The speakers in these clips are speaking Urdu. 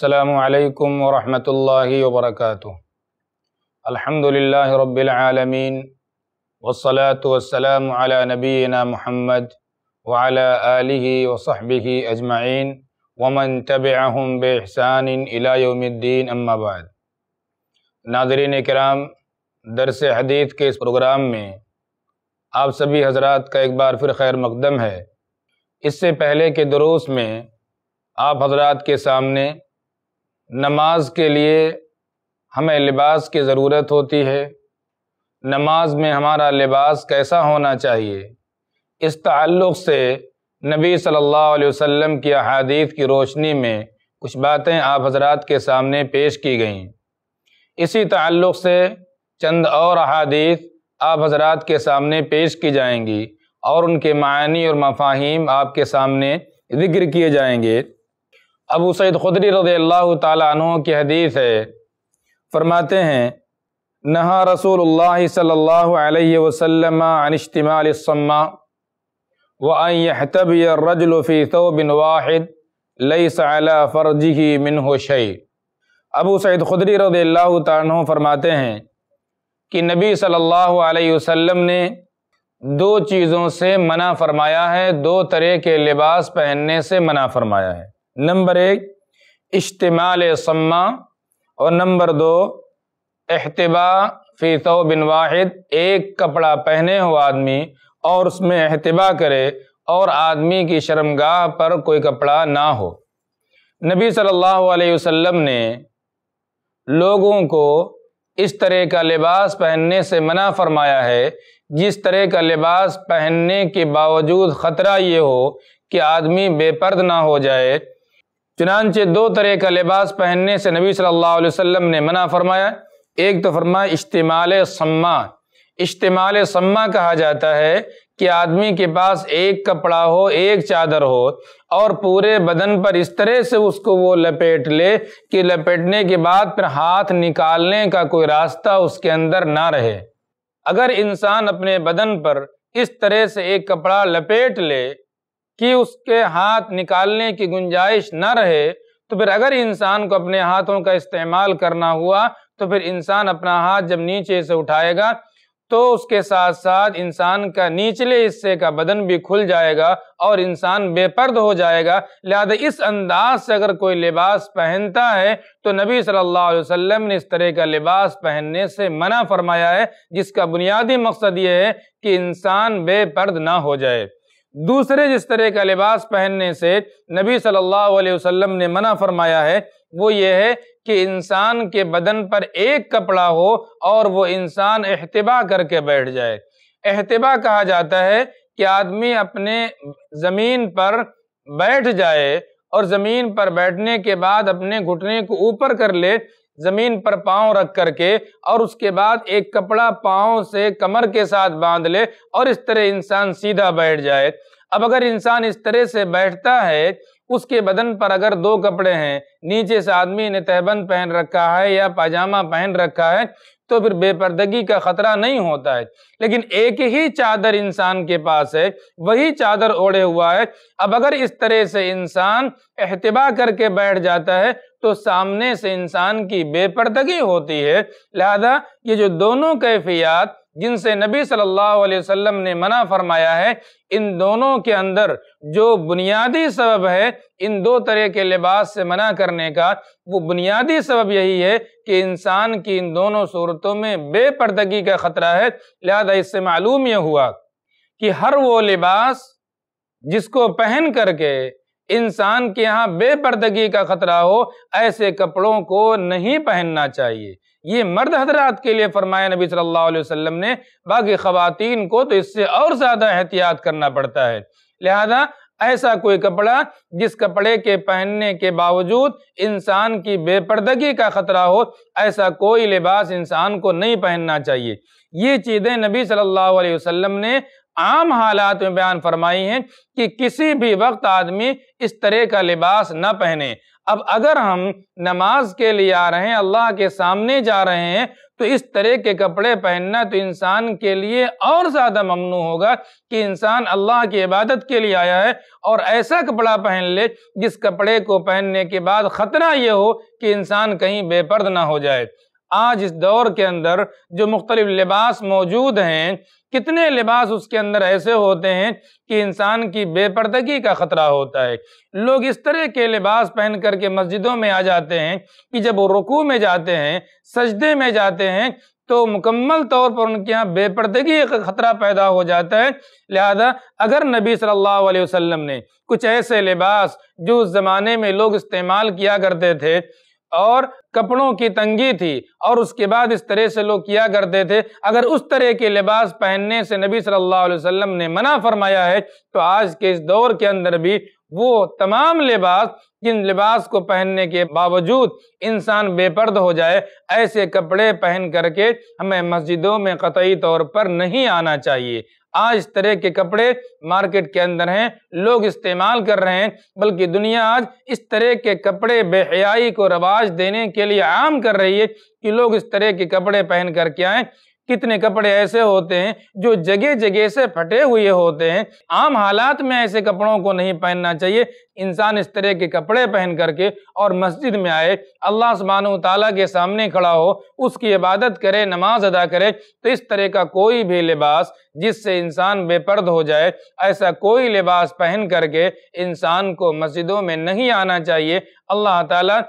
السلام علیکم ورحمۃ اللہ وبرکاتہ الحمد للہ رب العالمین والصلاة والسلام على نبینا محمد وعلى آلہ وصحبہ اجمعین ومن تبعہم بے احسان علاء یوم الدین بعد ناظرین کرام درس حدیث کے اس پروگرام میں آپ سبھی حضرات کا ایک بار پھر خیر مقدم ہے اس سے پہلے کے دروس میں آپ حضرات کے سامنے نماز کے لیے ہمیں لباس کی ضرورت ہوتی ہے نماز میں ہمارا لباس کیسا ہونا چاہیے اس تعلق سے نبی صلی اللہ علیہ وسلم کی احادیث کی روشنی میں کچھ باتیں آپ حضرات کے سامنے پیش کی گئیں اسی تعلق سے چند اور احادیث آپ حضرات کے سامنے پیش کی جائیں گی اور ان کے معانی اور مفاہیم آپ کے سامنے ذکر کیے جائیں گے ابو سعید خدری رضی اللہ تعالیٰ عنہ کی حدیث ہے فرماتے ہیں نہا رسول اللہ صلی اللہ علیہ وسلم عن اشتمال الصماء وبیہ رج الرجل تو ثوب واحد علیہ فرجہی بن ہو شعیع ابو سعید خدری رضی اللہ تعالیٰ عنہ فرماتے ہیں کہ نبی صلی اللہ علیہ وسلم نے دو چیزوں سے منع فرمایا ہے دو طرح کے لباس پہننے سے منع فرمایا ہے نمبر ایک اشتمال سما اور نمبر دو احتباء فی بن واحد ایک کپڑا پہنے ہو آدمی اور اس میں احتبا کرے اور آدمی کی شرمگاہ پر کوئی کپڑا نہ ہو نبی صلی اللہ علیہ وسلم نے لوگوں کو اس طرح کا لباس پہننے سے منع فرمایا ہے جس طرح کا لباس پہننے کے باوجود خطرہ یہ ہو کہ آدمی بے پرد نہ ہو جائے چنانچہ دو طرح کا لباس پہننے سے نبی صلی اللہ علیہ وسلم نے منع فرمایا ایک تو فرمایا اجتمال سما اجتمال سما کہا جاتا ہے کہ آدمی کے پاس ایک کپڑا ہو ایک چادر ہو اور پورے بدن پر اس طرح سے اس کو وہ لپیٹ لے کہ لپیٹنے کے بعد پھر ہاتھ نکالنے کا کوئی راستہ اس کے اندر نہ رہے اگر انسان اپنے بدن پر اس طرح سے ایک کپڑا لپیٹ لے کہ اس کے ہاتھ نکالنے کی گنجائش نہ رہے تو پھر اگر انسان کو اپنے ہاتھوں کا استعمال کرنا ہوا تو پھر انسان اپنا ہاتھ جب نیچے سے اٹھائے گا تو اس کے ساتھ ساتھ انسان کا نیچلے حصے کا بدن بھی کھل جائے گا اور انسان بے پرد ہو جائے گا لہذا اس انداز سے اگر کوئی لباس پہنتا ہے تو نبی صلی اللہ علیہ وسلم نے اس طرح کا لباس پہننے سے منع فرمایا ہے جس کا بنیادی مقصد یہ ہے کہ انسان بے پرد نہ ہو جائے دوسرے جس طرح کا لباس پہننے سے نبی صلی اللہ علیہ وسلم نے منع فرمایا ہے وہ یہ ہے کہ انسان کے بدن پر ایک کپڑا ہو اور وہ انسان احتبا کر کے بیٹھ جائے احتبا کہا جاتا ہے کہ آدمی اپنے زمین پر بیٹھ جائے اور زمین پر بیٹھنے کے بعد اپنے گھٹنے کو اوپر کر لے زمین پر پاؤں رکھ کر کے اور اس کے بعد ایک کپڑا پاؤں سے کمر کے ساتھ باندھ لے اور اس طرح انسان سیدھا بیٹھ جائے اب اگر انسان اس طرح سے بیٹھتا ہے اس کے بدن پر اگر دو کپڑے ہیں نیچے سے آدمی نے تہبند پہن رکھا ہے یا پاجامہ پہن رکھا ہے تو پھر بے پردگی کا خطرہ نہیں ہوتا ہے لیکن ایک ہی چادر انسان کے پاس ہے وہی چادر اوڑے ہوا ہے اب اگر اس طرح سے انسان احتبا کر کے بیٹھ جاتا ہے تو سامنے سے انسان کی بے پردگی ہوتی ہے لہذا یہ جو دونوں کیفیات جن سے نبی صلی اللہ علیہ وسلم نے منع فرمایا ہے ان دونوں کے اندر جو بنیادی سبب ہے ان دو طرح کے لباس سے منع کرنے کا وہ بنیادی سبب یہی ہے کہ انسان کی ان دونوں صورتوں میں بے پردگی کا خطرہ ہے لہذا اس سے معلوم یہ ہوا کہ ہر وہ لباس جس کو پہن کر کے انسان کے ہاں بے پردگی کا خطرہ ہو ایسے کپڑوں کو نہیں پہننا چاہیے یہ مرد حضرات کے لیے فرمایا نبی صلی اللہ علیہ وسلم نے باقی خواتین کو تو اس سے اور زیادہ احتیاط کرنا پڑتا ہے لہذا ایسا کوئی کپڑا جس کپڑے کے پہننے کے باوجود انسان کی بے پردگی کا خطرہ ہو ایسا کوئی لباس انسان کو نہیں پہننا چاہیے یہ چیزیں نبی صلی اللہ علیہ وسلم نے عام حالات میں بیان فرمائی ہیں کہ کسی بھی وقت آدمی اس طرح کا لباس نہ پہنے اب اگر ہم نماز کے لیے آ رہے ہیں اللہ کے سامنے جا رہے ہیں تو اس طرح کے کپڑے پہننا تو انسان کے لیے اور زیادہ ممنوع ہوگا کہ انسان اللہ کی عبادت کے لیے آیا ہے اور ایسا کپڑا پہن لے جس کپڑے کو پہننے کے بعد خطرہ یہ ہو کہ انسان کہیں بے پرد نہ ہو جائے آج اس دور کے اندر جو مختلف لباس موجود ہیں کتنے لباس اس کے اندر ایسے ہوتے ہیں کہ انسان کی بے پردگی کا خطرہ ہوتا ہے لوگ اس طرح کے لباس پہن کر کے مسجدوں میں آ جاتے ہیں کہ جب وہ رکوع میں جاتے ہیں سجدے میں جاتے ہیں تو مکمل طور پر ان کے یہاں بے پردگی کا خطرہ پیدا ہو جاتا ہے لہذا اگر نبی صلی اللہ علیہ وسلم نے کچھ ایسے لباس جو اس زمانے میں لوگ استعمال کیا کرتے تھے اور کپڑوں کی تنگی تھی اور اس کے بعد اس طرح سے لوگ کیا کرتے تھے اگر اس طرح کے لباس پہننے سے نبی صلی اللہ علیہ وسلم نے منع فرمایا ہے تو آج کے اس دور کے اندر بھی وہ تمام لباس جن لباس کو پہننے کے باوجود انسان بے پرد ہو جائے ایسے کپڑے پہن کر کے ہمیں مسجدوں میں قطعی طور پر نہیں آنا چاہیے آج اس طرح کے کپڑے مارکیٹ کے اندر ہیں لوگ استعمال کر رہے ہیں بلکہ دنیا آج اس طرح کے کپڑے بے حیائی کو رواج دینے کے لیے عام کر رہی ہے کہ لوگ اس طرح کے کپڑے پہن کر کے آئیں کتنے کپڑے ایسے ہوتے ہیں جو جگہ جگہ سے پھٹے ہوئے ہوتے ہیں عام حالات میں ایسے کپڑوں کو نہیں پہننا چاہیے انسان اس طرح کے کپڑے پہن کر کے اور مسجد میں آئے اللہ سبحانہ تعالیٰ کے سامنے کھڑا ہو اس کی عبادت کرے نماز ادا کرے تو اس طرح کا کوئی بھی لباس جس سے انسان بے پرد ہو جائے ایسا کوئی لباس پہن کر کے انسان کو مسجدوں میں نہیں آنا چاہیے اللہ تعالیٰ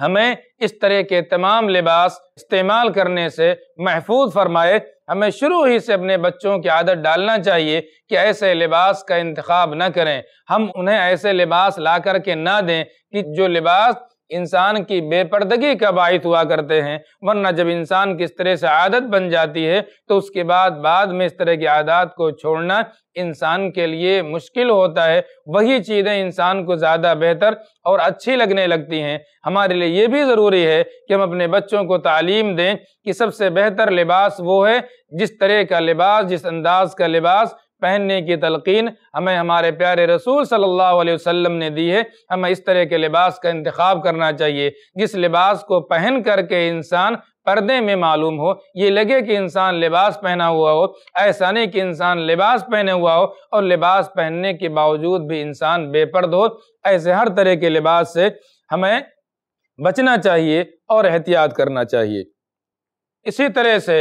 ہمیں اس طرح کے تمام لباس استعمال کرنے سے محفوظ فرمائے ہمیں شروع ہی سے اپنے بچوں کی عادت ڈالنا چاہیے کہ ایسے لباس کا انتخاب نہ کریں ہم انہیں ایسے لباس لا کر کے نہ دیں کہ جو لباس انسان کی بے پردگی کا باعث ہوا کرتے ہیں ورنہ جب انسان کس طرح سے عادت بن جاتی ہے تو اس کے بعد بعد میں اس طرح کی عادات کو چھوڑنا انسان کے لیے مشکل ہوتا ہے وہی چیزیں انسان کو زیادہ بہتر اور اچھی لگنے لگتی ہیں ہمارے لیے یہ بھی ضروری ہے کہ ہم اپنے بچوں کو تعلیم دیں کہ سب سے بہتر لباس وہ ہے جس طرح کا لباس جس انداز کا لباس پہننے کی تلقین ہمیں ہمارے پیارے رسول صلی اللہ علیہ وسلم نے دی ہے ہمیں اس طرح کے لباس کا انتخاب کرنا چاہیے جس لباس کو پہن کر کے انسان پردے میں معلوم ہو یہ لگے کہ انسان لباس پہنا ہوا ہو ایسا نہیں کہ انسان لباس پہنے ہوا ہو اور لباس پہننے کے باوجود بھی انسان بے پرد ہو ایسے ہر طرح کے لباس سے ہمیں بچنا چاہیے اور احتیاط کرنا چاہیے اسی طرح سے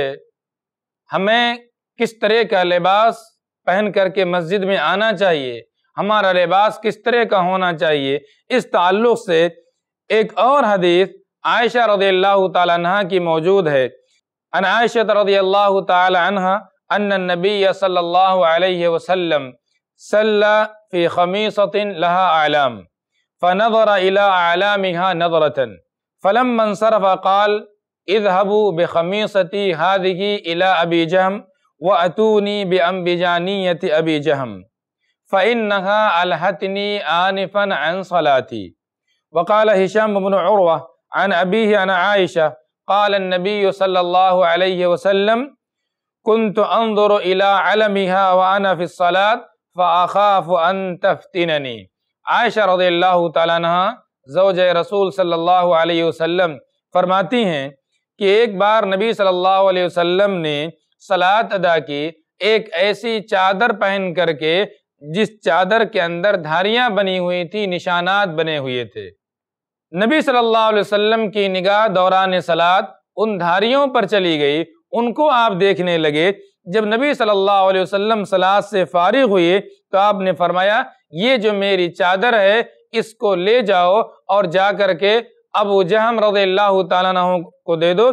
ہمیں کس طرح کا لباس پہن کر کے مسجد میں آنا چاہیے ہمارا لباس کس طرح کا ہونا چاہیے اس تعلق سے ایک اور حدیث عائشہ رضی اللہ تعالیٰ عنہ کی موجود ہے ان عائشہ رضی اللہ تعالیٰ عنہ ان النبی صلی اللہ علیہ وسلم سلہ فی خمیصت لہا اعلام فنظر الى اعلامها نظرتا فلما انصرف قال اذهبوا بخمیصتی هذه الى ابی جہم و اتونی بے امبیجانیت ابی جہم فعن نہا الحتنی عنفن عن صلاتی وقال هشام بن عروة عن أبيه عن عائشة قال النبي صلى الله عليه وسلم كنت أنظر إلى علمها وأنا في الصلاة فأخاف أن تفتنني عائشہ رضی اللہ تعالیٰ عنہ زوج رسول صلی اللہ علیہ وسلم فرماتی ہیں کہ ایک بار نبی صلی اللہ علیہ وسلم نے سلاد ادا کی ایک ایسی چادر پہن کر کے جس چادر کے اندر دھاریاں بنی ہوئی تھی نشانات بنے ہوئے تھے نبی صلی اللہ علیہ وسلم کی نگاہ دوران سلاد ان دھاریوں پر چلی گئی ان کو آپ دیکھنے لگے جب نبی صلی اللہ علیہ وسلم سلاد سے فارغ ہوئے تو آپ نے فرمایا یہ جو میری چادر ہے اس کو لے جاؤ اور جا کر کے ابو جہم رضی اللہ تعالیٰ کو دے دو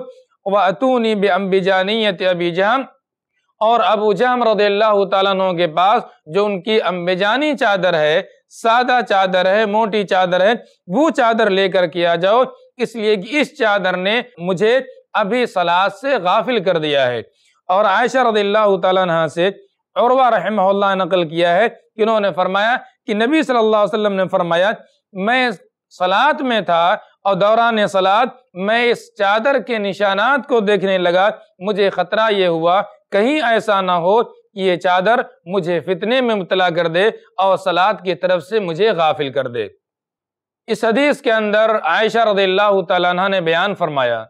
وَأَتُونِ بِأَمْبِ جَانِيَتِ عَبِ جَامْ اور ابو جہم رضی اللہ تعالیٰ عنہ کے پاس جو ان کی امبیجانی چادر ہے سادہ چادر ہے موٹی چادر ہے وہ چادر لے کر کیا جاؤ اس لیے کہ اس چادر نے مجھے ابھی صلاح سے غافل کر دیا ہے اور عائشہ رضی اللہ تعالیٰ عنہ سے عروہ رحمہ اللہ نقل کیا ہے کہ انہوں نے فرمایا کہ نبی صلی اللہ علیہ وسلم نے فرمایا میں صلاح میں تھا اور دوران سلاد میں اس چادر کے نشانات کو دیکھنے لگا مجھے خطرہ یہ ہوا کہیں ایسا نہ ہو کہ یہ چادر مجھے فتنے میں مبتلا کر دے اور سلاد کی طرف سے مجھے غافل کر دے اس حدیث کے اندر عائشہ رضی اللہ تعالیٰ عنہ نے بیان فرمایا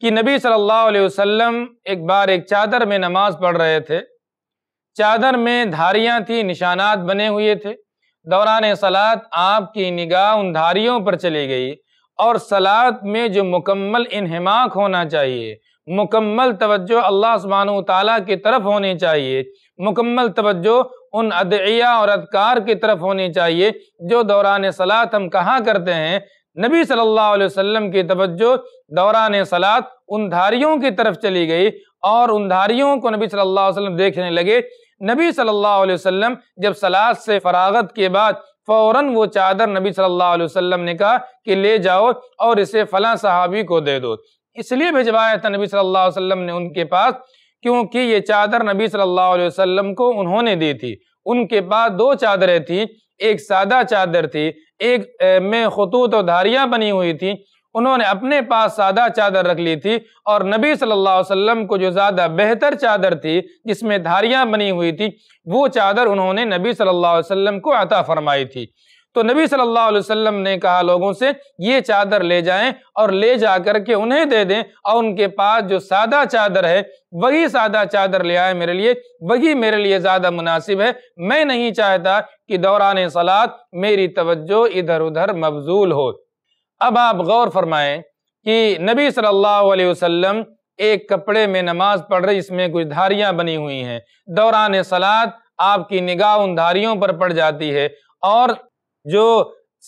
کہ نبی صلی اللہ علیہ وسلم ایک بار ایک چادر میں نماز پڑھ رہے تھے چادر میں دھاریاں تھی نشانات بنے ہوئے تھے دوران سلاد آپ کی نگاہ ان دھاریوں پر چلی گئی اور سلاد میں جو مکمل انہماک ہونا چاہیے مکمل توجہ اللہ سبحانہ و تعالیٰ کی طرف ہونی چاہیے مکمل توجہ ان ادعیہ اور ادکار کی طرف ہونی چاہیے جو دوران سلاد ہم کہاں کرتے ہیں نبی صلی اللہ علیہ وسلم کی توجہ دوران سلاد ان دھاریوں کی طرف چلی گئی اور ان دھاریوں کو نبی صلی اللہ علیہ وسلم دیکھنے لگے نبی صلی اللہ علیہ وسلم جب سلاد سے فراغت کے بعد فوراً وہ چادر نبی صلی اللہ علیہ وسلم نے کہا کہ لے جاؤ اور اسے فلاں صحابی کو دے دو اس لیے بھیجوایا تھا نبی صلی اللہ علیہ وسلم نے ان کے پاس کیونکہ یہ چادر نبی صلی اللہ علیہ وسلم کو انہوں نے دی تھی ان کے پاس دو چادریں تھیں ایک سادہ چادر تھی ایک میں خطوط و دھاریاں بنی ہوئی تھیں انہوں نے اپنے پاس سادہ چادر رکھ لی تھی اور نبی صلی اللہ علیہ وسلم کو جو زیادہ بہتر چادر تھی جس میں دھاریاں بنی ہوئی تھی وہ چادر انہوں نے نبی صلی اللہ علیہ وسلم کو عطا فرمائی تھی تو نبی صلی اللہ علیہ وسلم نے کہا لوگوں سے یہ چادر لے جائیں اور لے جا کر کے انہیں دے دیں اور ان کے پاس جو سادہ چادر ہے وہی سادہ چادر لے آئے میرے لیے وہی میرے لیے زیادہ مناسب ہے میں نہیں چاہتا کہ دوران سلاد میری توجہ ادھر ادھر مبزول ہو اب آپ غور فرمائیں کہ نبی صلی اللہ علیہ وسلم ایک کپڑے میں نماز پڑھ رہی اس میں کچھ دھاریاں بنی ہوئی ہیں دوران سلاد آپ کی نگاہ ان دھاریوں پر پڑ جاتی ہے اور جو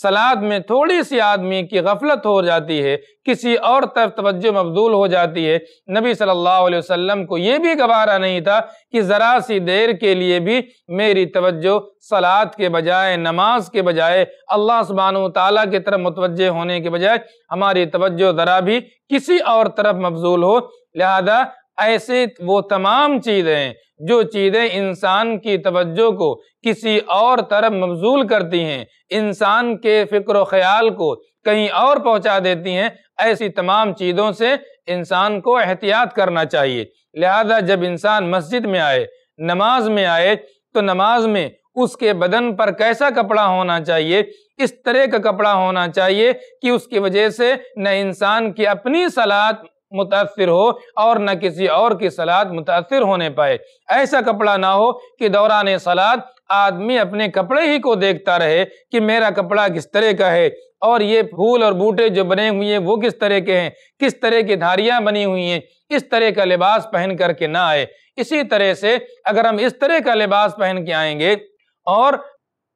سلاد میں تھوڑی سی آدمی کی غفلت ہو جاتی ہے کسی اور طرف توجہ مبدول ہو جاتی ہے نبی صلی اللہ علیہ وسلم کو یہ بھی گوارا نہیں تھا کہ ذرا سی دیر کے لیے بھی میری توجہ سلاد کے بجائے نماز کے بجائے اللہ سبحانہ و تعالیٰ کی طرف متوجہ ہونے کے بجائے ہماری توجہ ذرا بھی کسی اور طرف مبزول ہو لہذا ایسے وہ تمام چیزیں جو چیزیں انسان کی توجہ کو کسی اور طرف مبزول کرتی ہیں انسان کے فکر و خیال کو کہیں اور پہنچا دیتی ہیں ایسی تمام چیزوں سے انسان کو احتیاط کرنا چاہیے لہذا جب انسان مسجد میں آئے نماز میں آئے تو نماز میں اس کے بدن پر کیسا کپڑا ہونا چاہیے اس طرح کا کپڑا ہونا چاہیے کہ اس کی وجہ سے نہ انسان کی اپنی سلاد متاثر ہو اور نہ کسی اور کی سلاد متاثر ہونے پائے ایسا کپڑا نہ ہو کہ دوران سلاد آدمی اپنے کپڑے ہی کو دیکھتا رہے کہ میرا کپڑا کس طرح کا ہے اور یہ پھول اور بوٹے جو بنے ہوئے ہیں وہ کس طرح کے ہیں کس طرح کی دھاریاں بنی ہوئی ہیں اس طرح کا لباس پہن کر کے نہ آئے اسی طرح سے اگر ہم اس طرح کا لباس پہن کے آئیں گے اور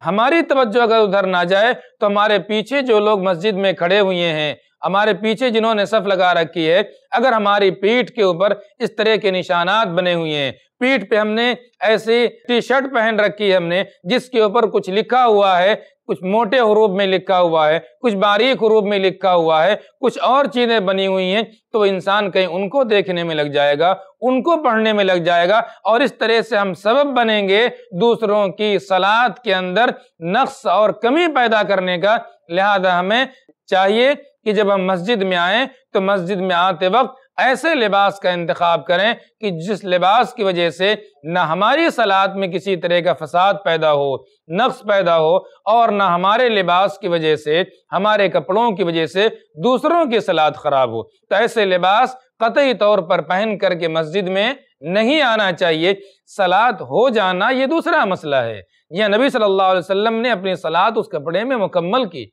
ہماری توجہ اگر ادھر نہ جائے تو ہمارے پیچھے جو لوگ مسجد میں کھڑے ہوئے ہیں ہمارے پیچھے جنہوں نے صف لگا رکھی ہے اگر ہماری پیٹ کے اوپر اس طرح کے نشانات بنے ہوئے ہیں پیٹ پہ ہم نے ایسی ٹی شرٹ پہن رکھی ہے ہم نے جس کے اوپر کچھ لکھا ہوا ہے کچھ موٹے حروب میں لکھا ہوا ہے کچھ باریک حروب میں لکھا ہوا ہے کچھ اور چیزیں بنی ہوئی ہیں تو انسان کہیں ان کو دیکھنے میں لگ جائے گا ان کو پڑھنے میں لگ جائے گا اور اس طرح سے ہم سبب بنیں گے دوسروں کی سلاد کے اندر نقص اور کمی پیدا کرنے کا لہذا ہمیں چاہیے کہ جب ہم مسجد میں آئیں تو مسجد میں آتے وقت ایسے لباس کا انتخاب کریں کہ جس لباس کی وجہ سے نہ ہماری سلاد میں کسی طرح کا فساد پیدا ہو نقص پیدا ہو اور نہ ہمارے لباس کی وجہ سے ہمارے کپڑوں کی وجہ سے دوسروں کی سلاد خراب ہو تو ایسے لباس قطعی طور پر پہن کر کے مسجد میں نہیں آنا چاہیے سلاد ہو جانا یہ دوسرا مسئلہ ہے یہ نبی صلی اللہ علیہ وسلم نے اپنی سلاد اس کپڑے میں مکمل کی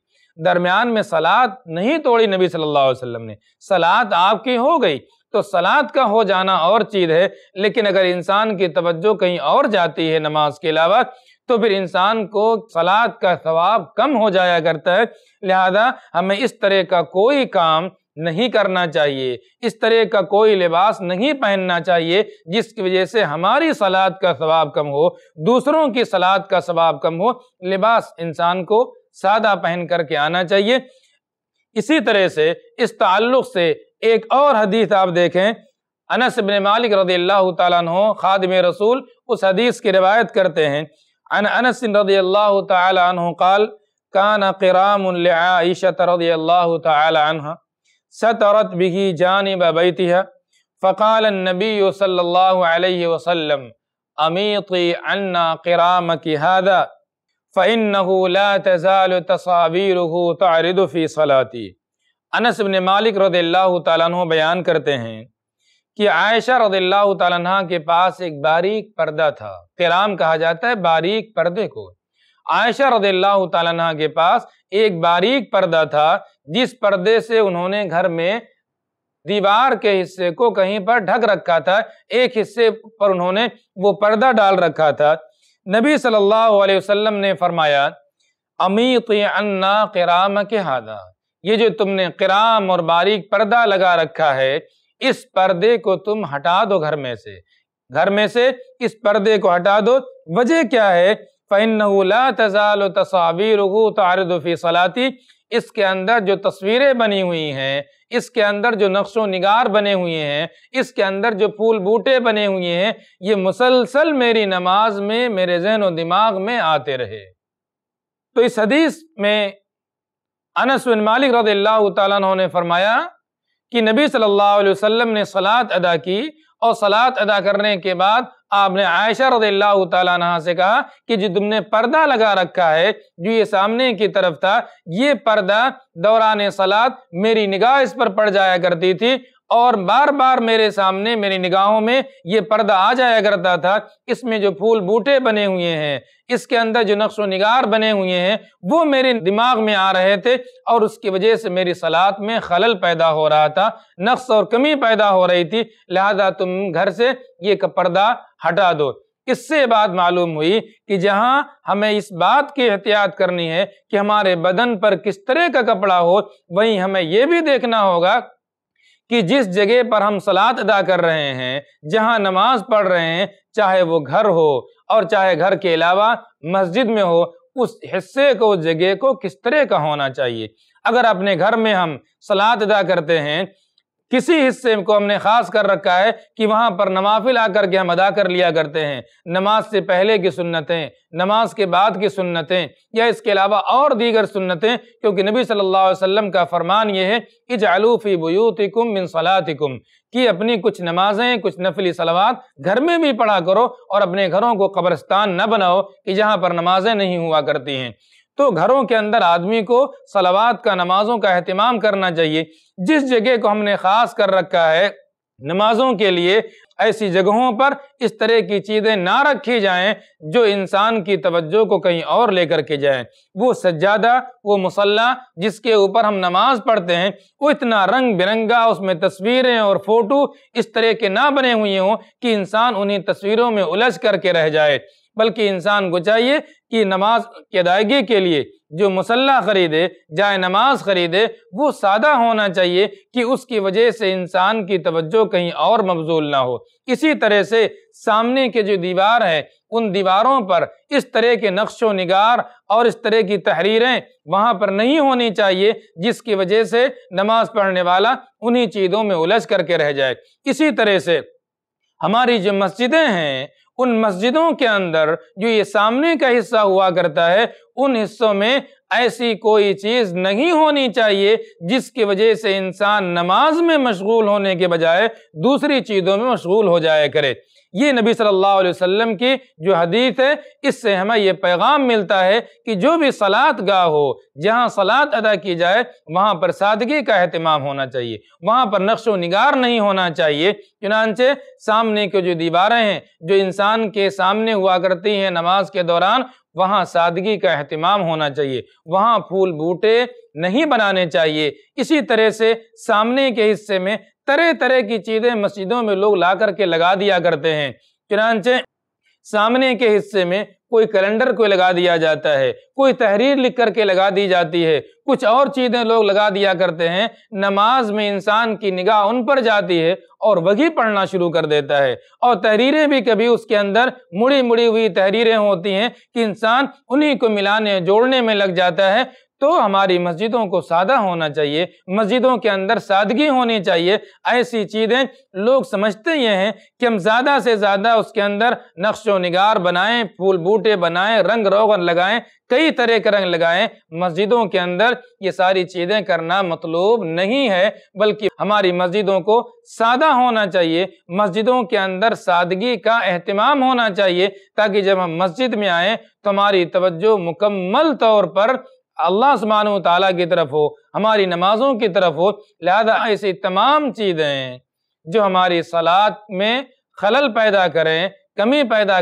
درمیان میں سلاد نہیں توڑی نبی صلی اللہ علیہ وسلم نے سلاد آپ کی ہو گئی تو سلاد کا ہو جانا اور چیز ہے لیکن اگر انسان کی توجہ کہیں اور جاتی ہے نماز کے علاوہ تو پھر انسان کو سلاد کا ثواب کم ہو جایا کرتا ہے لہذا ہمیں اس طرح کا کوئی کام نہیں کرنا چاہیے اس طرح کا کوئی لباس نہیں پہننا چاہیے جس کی وجہ سے ہماری سلاد کا ثواب کم ہو دوسروں کی سلاد کا ثواب کم ہو لباس انسان کو سادہ پہن کر کے آنا چاہیے اسی طرح سے اس تعلق سے ایک اور حدیث آپ دیکھیں انس بن مالک رضی اللہ تعالیٰ عنہ خادم رسول اس حدیث کی روایت کرتے ہیں عن انس رضی اللہ تعالیٰ عنہ قال کان قرام لعائشت رضی اللہ تعالیٰ عنہ سترت بھی جانب بیتها فقال النبی صلی اللہ علیہ وسلم امیطی عنا قرامک هذا فَإِنَّهُ لَا تَزَالُ تَصَابِيرُهُ تَعْرِدُ فِي صَلَاتِ انس بن مالک رضی اللہ تعالیٰ عنہ بیان کرتے ہیں کہ عائشہ رضی اللہ تعالیٰ عنہ کے پاس ایک باریک پردہ تھا قرام کہا جاتا ہے باریک پردے کو عائشہ رضی اللہ تعالیٰ عنہ کے پاس ایک باریک پردہ تھا جس پردے سے انہوں نے گھر میں دیوار کے حصے کو کہیں پر ڈھک رکھا تھا ایک حصے پر انہوں نے وہ پردہ ڈال رکھا تھا نبی صلی اللہ علیہ وسلم نے فرمایا امیت انا قرام کے ہادہ یہ جو تم نے قرام اور باریک پردہ لگا رکھا ہے اس پردے کو تم ہٹا دو گھر میں سے گھر میں سے اس پردے کو ہٹا دو وجہ کیا ہے فَإِنَّهُ لَا تَزَالُ تَصَابِيرُهُ تَعْرِضُ فِي صَلَاتِ اس کے اندر جو تصویریں بنی ہوئی ہیں اس کے اندر جو نقش و نگار بنے ہوئے ہیں اس کے اندر جو پھول بوٹے بنے ہوئے ہیں یہ مسلسل میری نماز میں میرے ذہن و دماغ میں آتے رہے تو اس حدیث میں انس بن مالک رضی اللہ تعالیٰ عنہ نے فرمایا کہ نبی صلی اللہ علیہ وسلم نے سلاد ادا کی اور سلاد ادا کرنے کے بعد آپ نے عائشہ رضی اللہ تعالیٰ عنہ سے کہا کہ جو جی تم نے پردہ لگا رکھا ہے جو یہ سامنے کی طرف تھا یہ پردہ دوران سلاد میری نگاہ اس پر پڑ جایا کرتی تھی اور بار بار میرے سامنے میری نگاہوں میں یہ پردہ آ جایا کرتا تھا اس میں جو پھول بوٹے بنے ہوئے ہیں اس کے اندر جو نقش و نگار بنے ہوئے ہیں وہ میرے دماغ میں آ رہے تھے اور اس کی وجہ سے میری سلاد میں خلل پیدا ہو رہا تھا نقص اور کمی پیدا ہو رہی تھی لہذا تم گھر سے یہ پردہ ہٹا دو اس سے بات معلوم ہوئی کہ جہاں ہمیں اس بات کی احتیاط کرنی ہے کہ ہمارے بدن پر کس طرح کا کپڑا ہو وہیں ہمیں یہ بھی دیکھنا ہوگا کہ جس جگہ پر ہم سلاد ادا کر رہے ہیں جہاں نماز پڑھ رہے ہیں چاہے وہ گھر ہو اور چاہے گھر کے علاوہ مسجد میں ہو اس حصے کو جگہ کو کس طرح کا ہونا چاہیے اگر اپنے گھر میں ہم سلاد ادا کرتے ہیں کسی حصے کو ہم نے خاص کر رکھا ہے کہ وہاں پر نمافل آ کر کے ہم ادا کر لیا کرتے ہیں نماز سے پہلے کی سنتیں نماز کے بعد کی سنتیں یا اس کے علاوہ اور دیگر سنتیں کیونکہ نبی صلی اللہ علیہ وسلم کا فرمان یہ ہے اجعلو فی بیوتکم من صلاتکم کی اپنی کچھ نمازیں کچھ نفلی صلوات گھر میں بھی پڑھا کرو اور اپنے گھروں کو قبرستان نہ بناؤ کہ جہاں پر نمازیں نہیں ہوا کرتی ہیں تو گھروں کے اندر آدمی کو صلوات کا نمازوں کا اہتمام کرنا چاہیے جس جگہ کو ہم نے خاص کر رکھا ہے نمازوں کے لیے ایسی جگہوں پر اس طرح کی چیزیں نہ رکھی جائیں جو انسان کی توجہ کو کہیں اور لے کر کے جائیں وہ سجادہ وہ مسلح جس کے اوپر ہم نماز پڑھتے ہیں وہ اتنا رنگ برنگا اس میں تصویریں اور فوٹو اس طرح کے نہ بنے ہوئے ہوں کہ انسان انہیں تصویروں میں الجھ کر کے رہ جائے بلکہ انسان کو چاہیے کہ نماز کی ادائیگی کے لیے جو مسلح خریدے جائے نماز خریدے وہ سادہ ہونا چاہیے کہ اس کی وجہ سے انسان کی توجہ کہیں اور مبزول نہ ہو اسی طرح سے سامنے کے جو دیوار ہے ان دیواروں پر اس طرح کے نقش و نگار اور اس طرح کی تحریریں وہاں پر نہیں ہونی چاہیے جس کی وجہ سے نماز پڑھنے والا انہی چیزوں میں الجھ کر کے رہ جائے اسی طرح سے ہماری جو مسجدیں ہیں ان مسجدوں کے اندر جو یہ سامنے کا حصہ ہوا کرتا ہے ان حصوں میں ایسی کوئی چیز نہیں ہونی چاہیے جس کی وجہ سے انسان نماز میں مشغول ہونے کے بجائے دوسری چیزوں میں مشغول ہو جایا کرے یہ نبی صلی اللہ علیہ وسلم کی جو حدیث ہے اس سے ہمیں یہ پیغام ملتا ہے کہ جو بھی سلاد گاہ ہو جہاں سلاد ادا کی جائے وہاں پر سادگی کا اہتمام ہونا چاہیے وہاں پر نقش و نگار نہیں ہونا چاہیے چنانچہ سامنے کے جو دیواریں ہیں جو انسان کے سامنے ہوا کرتی ہیں نماز کے دوران وہاں سادگی کا اہتمام ہونا چاہیے وہاں پھول بوٹے نہیں بنانے چاہیے اسی طرح سے سامنے کے حصے میں طرح طرح کی چیزیں مسجدوں میں لوگ لا کر کے لگا دیا کرتے ہیں چنانچہ سامنے کے حصے میں کوئی کیلنڈر کو لگا دیا جاتا ہے کوئی تحریر لکھ کر کے لگا دی جاتی ہے کچھ اور چیزیں لوگ لگا دیا کرتے ہیں نماز میں انسان کی نگاہ ان پر جاتی ہے اور وہی پڑھنا شروع کر دیتا ہے اور تحریریں بھی کبھی اس کے اندر مڑی مڑی ہوئی تحریریں ہوتی ہیں کہ انسان انہی کو ملانے جوڑنے میں لگ جاتا ہے تو ہماری مسجدوں کو سادہ ہونا چاہیے مسجدوں کے اندر سادگی ہونی چاہیے ایسی چیزیں لوگ سمجھتے یہ ہیں کہ ہم زیادہ سے زیادہ اس کے اندر نقش و نگار بنائیں پھول بوٹے بنائیں رنگ روغن لگائیں کئی طرح کے رنگ لگائیں مسجدوں کے اندر یہ ساری چیزیں کرنا مطلوب نہیں ہے بلکہ ہماری مسجدوں کو سادہ ہونا چاہیے مسجدوں کے اندر سادگی کا اہتمام ہونا چاہیے تاکہ جب ہم مسجد میں آئیں تو ہماری توجہ مکمل طور پر اللہ سبحانہ کی طرف ہو ہماری نمازوں کی طرف ہو لہذا ایسی تمام چیزیں جو ہماری سلاد میں خلل پیدا پیدا کریں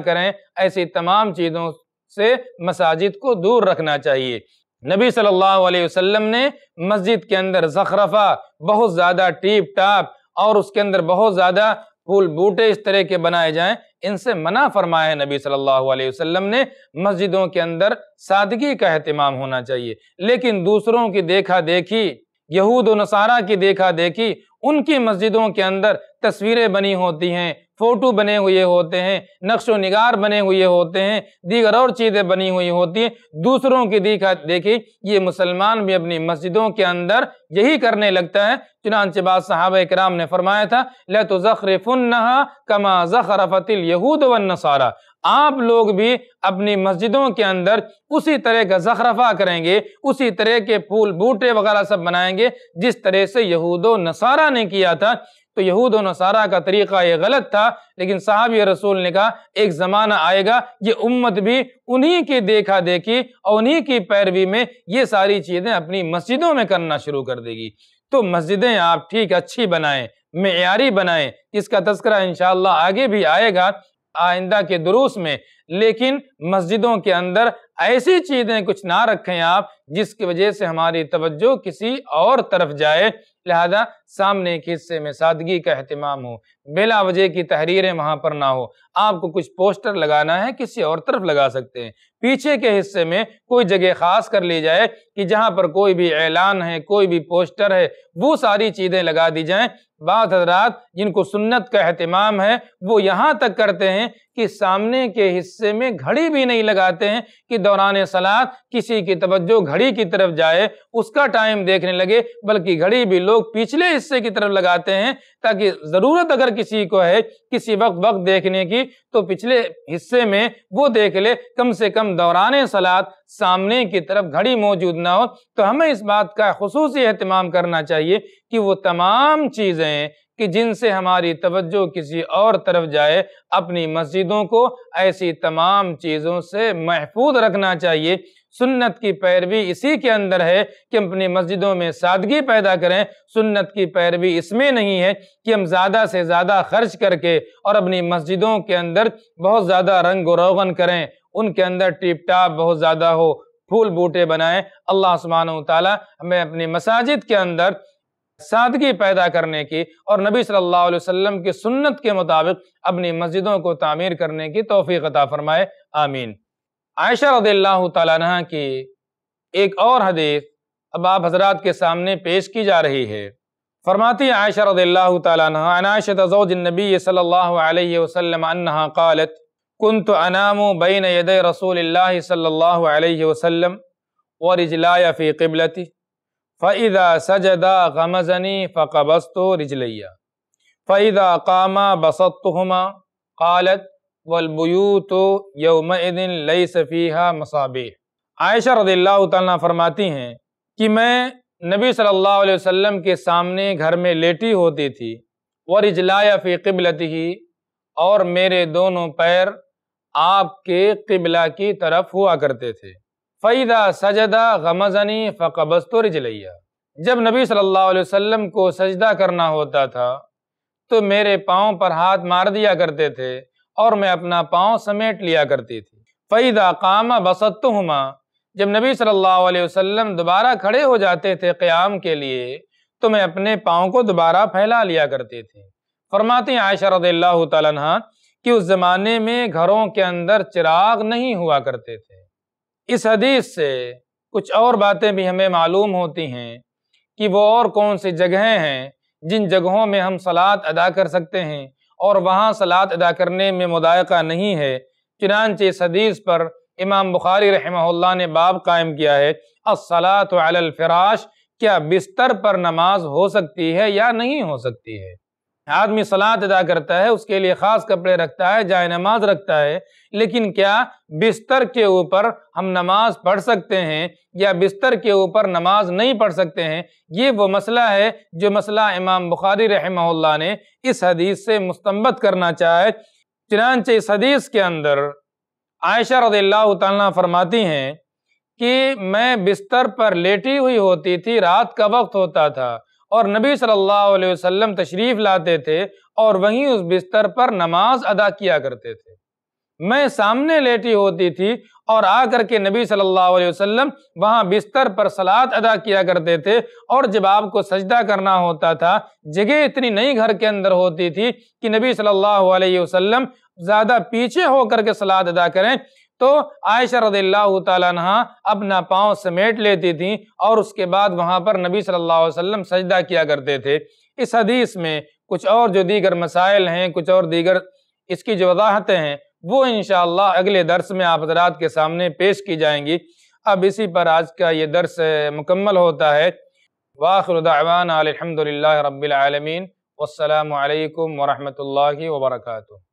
کریں کمی ایسی تمام چیزوں سے مساجد کو دور رکھنا چاہیے نبی صلی اللہ علیہ وسلم نے مسجد کے اندر زخرفہ بہت زیادہ ٹیپ ٹاپ اور اس کے اندر بہت زیادہ پھول بوٹے اس طرح کے بنائے جائیں ان سے منع فرمایا نبی صلی اللہ علیہ وسلم نے مسجدوں کے اندر سادگی کا اہتمام ہونا چاہیے لیکن دوسروں کی دیکھا دیکھی یہود و نصارہ کی دیکھا دیکھی ان کی مسجدوں کے اندر تصویریں بنی ہوتی ہیں فوٹو بنے ہوئے ہوتے ہیں نقش و نگار بنے ہوئے ہوتے ہیں دیگر اور چیزیں بنی ہوئی ہوتی ہیں دوسروں کی دیکھا یہ مسلمان بھی اپنی مسجدوں کے اندر یہی کرنے لگتا ہے چنانچہ بعض صحابہ نے فرمایا تھا لہ كَمَا زَخْرَفَتِ ذخر وَالنَّصَارَى آپ لوگ بھی اپنی مسجدوں کے اندر اسی طرح کا زخرفہ کریں گے اسی طرح کے پھول بوٹے وغیرہ سب بنائیں گے جس طرح سے یہود و نصارہ نے کیا تھا تو یہود و نصارہ کا طریقہ یہ غلط تھا لیکن صحابی رسول نے کہا ایک زمانہ آئے گا یہ امت بھی انہی کی دیکھا دیکھی اور انہی کی پیروی میں یہ ساری چیزیں اپنی مسجدوں میں کرنا شروع کر دے گی تو مسجدیں آپ ٹھیک اچھی بنائیں معیاری بنائیں اس کا تذکرہ انشاءاللہ آگے بھی آئے گا آئندہ کے دروس میں لیکن مسجدوں کے اندر ایسی چیزیں کچھ نہ رکھیں آپ جس کی وجہ سے ہماری توجہ کسی اور طرف جائے لہذا سامنے کے حصے میں سادگی کا اہتمام ہو بلا وجہ کی تحریریں وہاں پر نہ ہو آپ کو کچھ پوسٹر لگانا ہے کسی اور طرف لگا سکتے ہیں پیچھے کے حصے میں کوئی جگہ خاص کر لی جائے کہ جہاں پر کوئی بھی اعلان ہے کوئی بھی پوسٹر ہے وہ ساری چیزیں لگا دی جائیں بعض حضرات جن کو سنت کا اہتمام ہے وہ یہاں تک کرتے ہیں کہ سامنے کے حصے میں گھڑی بھی نہیں لگاتے ہیں کہ دوران سلاد کسی کی توجہ گھڑی کی طرف جائے اس کا ٹائم دیکھنے لگے بلکہ گھڑی بھی لوگ پچھلے حصے کی طرف لگاتے ہیں تاکہ ضرورت اگر کسی کو ہے کسی وقت وقت دیکھنے کی تو پچھلے حصے میں وہ دیکھ لے کم سے کم دوران سلاد سامنے کی طرف گھڑی موجود نہ ہو تو ہمیں اس بات کا خصوصی اہتمام کرنا چاہیے کہ وہ تمام چیزیں کہ جن سے ہماری توجہ کسی اور طرف جائے اپنی مسجدوں کو ایسی تمام چیزوں سے محفوظ رکھنا چاہیے سنت کی پیروی اسی کے اندر ہے کہ ہم اپنی مسجدوں میں سادگی پیدا کریں سنت کی پیروی اس میں نہیں ہے کہ ہم زیادہ سے زیادہ خرچ کر کے اور اپنی مسجدوں کے اندر بہت زیادہ رنگ و روغن کریں ان کے اندر ٹیپ ٹاپ بہت زیادہ ہو پھول بوٹے بنائیں اللہ سبحانہ و تعالیٰ ہمیں اپنی مساجد کے اندر سادگی پیدا کرنے کی اور نبی صلی اللہ علیہ وسلم کی سنت کے مطابق اپنی مسجدوں کو تعمیر کرنے کی توفیق عطا فرمائے آمین عائشہ رضی اللہ تعالیٰ عنہ کی ایک اور حدیث اب آپ حضرات کے سامنے پیش کی جا رہی ہے فرماتی عائشہ رضی اللہ تعالیٰ عنہ عن عائشہ زوج النبی صلی اللہ علیہ وسلم انہا قالت کنت انام بین یدی رسول اللہ صلی اللہ علیہ وسلم ورجلائی فی قبلتی فعدا سجدہ غمزنی فقبست و رجلیہ فعدا قامہ بستحمہ قالت و البیو تو یوم دن لئی مصابح عائشہ رضی اللہ تعالیٰ فرماتی ہیں کہ میں نبی صلی اللہ علیہ وسلم کے سامنے گھر میں لیٹی ہوتی تھی وہ رجلایا فی قبلتی ہی اور میرے دونوں پیر آپ کے قبلہ کی طرف ہوا کرتے تھے فعید سجدہ غمزنی فقبست تو جب نبی صلی اللہ علیہ وسلم کو سجدہ کرنا ہوتا تھا تو میرے پاؤں پر ہاتھ مار دیا کرتے تھے اور میں اپنا پاؤں سمیٹ لیا کرتی تھی فعیدہ قامہ بست جب نبی صلی اللہ علیہ وسلم دوبارہ کھڑے ہو جاتے تھے قیام کے لیے تو میں اپنے پاؤں کو دوبارہ پھیلا لیا کرتے تھے ہیں عائشہ رضی اللہ تعالیٰ کہ اس زمانے میں گھروں کے اندر چراغ نہیں ہوا کرتے تھے اس حدیث سے کچھ اور باتیں بھی ہمیں معلوم ہوتی ہیں کہ وہ اور کون سی جگہیں ہیں جن جگہوں میں ہم سلاد ادا کر سکتے ہیں اور وہاں سلاد ادا کرنے میں مدائقہ نہیں ہے چنانچہ اس حدیث پر امام بخاری رحمہ اللہ نے باب قائم کیا ہے اور علی الفراش کیا بستر پر نماز ہو سکتی ہے یا نہیں ہو سکتی ہے آدمی سلاد ادا کرتا ہے اس کے لیے خاص کپڑے رکھتا ہے جائے نماز رکھتا ہے لیکن کیا بستر کے اوپر ہم نماز پڑھ سکتے ہیں یا بستر کے اوپر نماز نہیں پڑھ سکتے ہیں یہ وہ مسئلہ ہے جو مسئلہ امام بخاری رحمہ اللہ نے اس حدیث سے مستمت کرنا چاہے چنانچہ اس حدیث کے اندر عائشہ رضی اللہ تعالیٰ فرماتی ہیں کہ میں بستر پر لیٹی ہوئی ہوتی تھی رات کا وقت ہوتا تھا اور نبی صلی اللہ علیہ وسلم تشریف لاتے تھے اور وہیں اس بستر پر نماز ادا کیا کرتے تھے میں سامنے لیٹی ہوتی تھی اور آ کر کے نبی صلی اللہ علیہ وسلم وہاں بستر پر سلاد ادا کیا کرتے تھے اور جب آپ کو سجدہ کرنا ہوتا تھا جگہ اتنی نئی گھر کے اندر ہوتی تھی کہ نبی صلی اللہ علیہ وسلم زیادہ پیچھے ہو کر کے سلاد ادا کریں تو عائشہ رضی اللہ تعالیٰ عنہ اپنا پاؤں سمیٹ لیتی تھیں اور اس کے بعد وہاں پر نبی صلی اللہ علیہ وسلم سجدہ کیا کرتے تھے اس حدیث میں کچھ اور جو دیگر مسائل ہیں کچھ اور دیگر اس کی جو وضاحتیں ہیں وہ انشاءاللہ اگلے درس میں آپ حضرات کے سامنے پیش کی جائیں گی اب اسی پر آج کا یہ درس مکمل ہوتا ہے واخر دعوانا الحمد للہ رب العالمین والسلام علیکم ورحمۃ اللہ وبرکاتہ